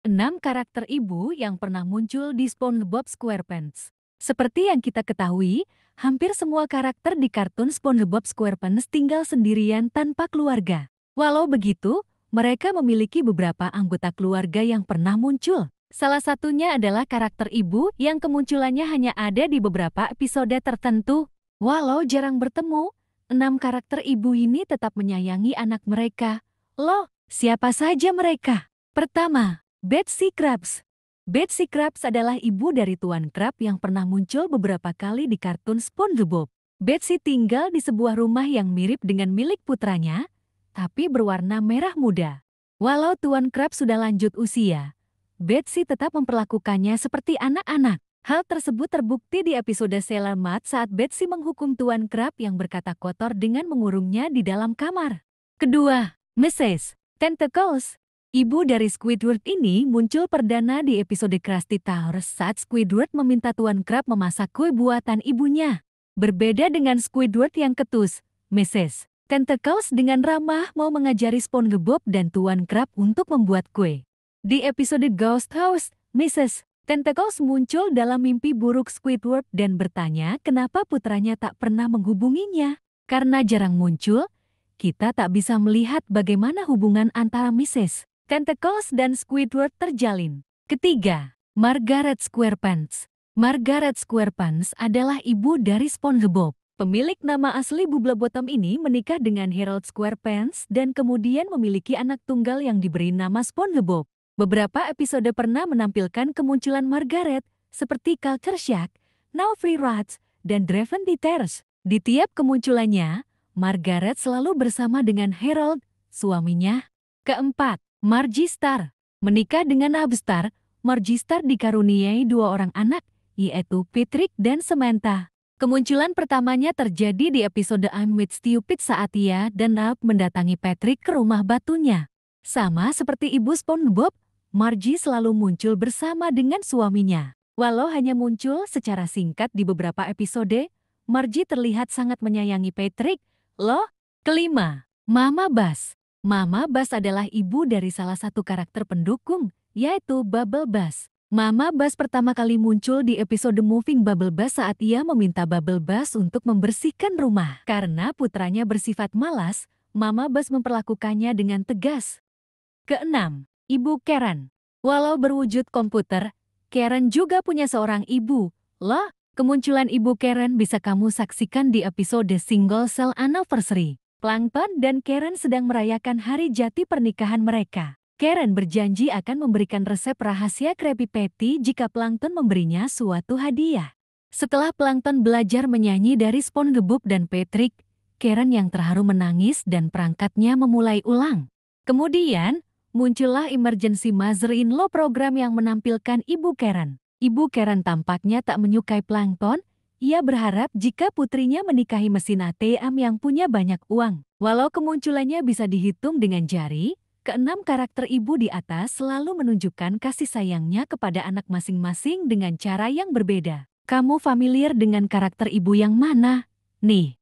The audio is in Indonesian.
enam karakter ibu yang pernah muncul di SpongeBob SquarePants. Seperti yang kita ketahui, hampir semua karakter di kartun SpongeBob SquarePants tinggal sendirian tanpa keluarga. Walau begitu, mereka memiliki beberapa anggota keluarga yang pernah muncul. Salah satunya adalah karakter ibu yang kemunculannya hanya ada di beberapa episode tertentu. Walau jarang bertemu, enam karakter ibu ini tetap menyayangi anak mereka. Loh, siapa saja mereka? Pertama, Betsy Krabs Betsy Krabs adalah ibu dari Tuan Krab yang pernah muncul beberapa kali di kartun SpongeBob. Betsy tinggal di sebuah rumah yang mirip dengan milik putranya, tapi berwarna merah muda. Walau Tuan Krab sudah lanjut usia, Betsy tetap memperlakukannya seperti anak-anak. Hal tersebut terbukti di episode Sailor Mat saat Betsy menghukum Tuan Krab yang berkata kotor dengan mengurungnya di dalam kamar. Kedua, Mrs. Tentacles. Ibu dari Squidward ini muncul perdana di episode Krusty Tower saat Squidward meminta Tuan Krab memasak kue buatan ibunya. Berbeda dengan Squidward yang ketus, Mrs. Tentacles dengan ramah mau mengajari SpongeBob dan Tuan Krab untuk membuat kue. Di episode Ghost House, Mrs. Tentacles muncul dalam mimpi buruk Squidward dan bertanya kenapa putranya tak pernah menghubunginya. Karena jarang muncul, kita tak bisa melihat bagaimana hubungan antara Mrs. Tentacles dan Squidward terjalin. Ketiga, Margaret Squarepants. Margaret Squarepants adalah ibu dari SpongeBob. Pemilik nama asli Bottom ini menikah dengan Harold Squarepants dan kemudian memiliki anak tunggal yang diberi nama SpongeBob. Beberapa episode pernah menampilkan kemunculan Margaret, seperti Culture Shack, Now Free Rats, dan Draven Terrace. Di tiap kemunculannya, Margaret selalu bersama dengan Harold, suaminya. Keempat, Marji Star Menikah dengan Abstar, Marji Star dikaruniai dua orang anak, yaitu Patrick dan Samantha. Kemunculan pertamanya terjadi di episode I'm With Stupid saat ia dan Nab mendatangi Patrick ke rumah batunya. Sama seperti ibu SpongeBob, Margie selalu muncul bersama dengan suaminya. Walau hanya muncul secara singkat di beberapa episode, Margie terlihat sangat menyayangi Patrick. Loh, kelima, Mama Bas. Mama Bas adalah ibu dari salah satu karakter pendukung, yaitu Bubble Bas. Mama Bas pertama kali muncul di episode Moving Bubble Bas saat ia meminta Bubble Bas untuk membersihkan rumah. Karena putranya bersifat malas, Mama Bas memperlakukannya dengan tegas. Keenam, Ibu Karen. Walau berwujud komputer, Karen juga punya seorang ibu. Lah, kemunculan Ibu Karen bisa kamu saksikan di episode Single Cell Anniversary. Plankton dan Karen sedang merayakan hari jati pernikahan mereka. Karen berjanji akan memberikan resep rahasia Krabby Patty jika Plankton memberinya suatu hadiah. Setelah Plankton belajar menyanyi dari SpongeBob dan Patrick, Karen yang terharu menangis dan perangkatnya memulai ulang. Kemudian, muncullah Emergency Mother-in-Law program yang menampilkan Ibu Karen. Ibu Karen tampaknya tak menyukai Plankton, ia berharap jika putrinya menikahi mesin ATM yang punya banyak uang. Walau kemunculannya bisa dihitung dengan jari, keenam karakter ibu di atas selalu menunjukkan kasih sayangnya kepada anak masing-masing dengan cara yang berbeda. Kamu familiar dengan karakter ibu yang mana? Nih.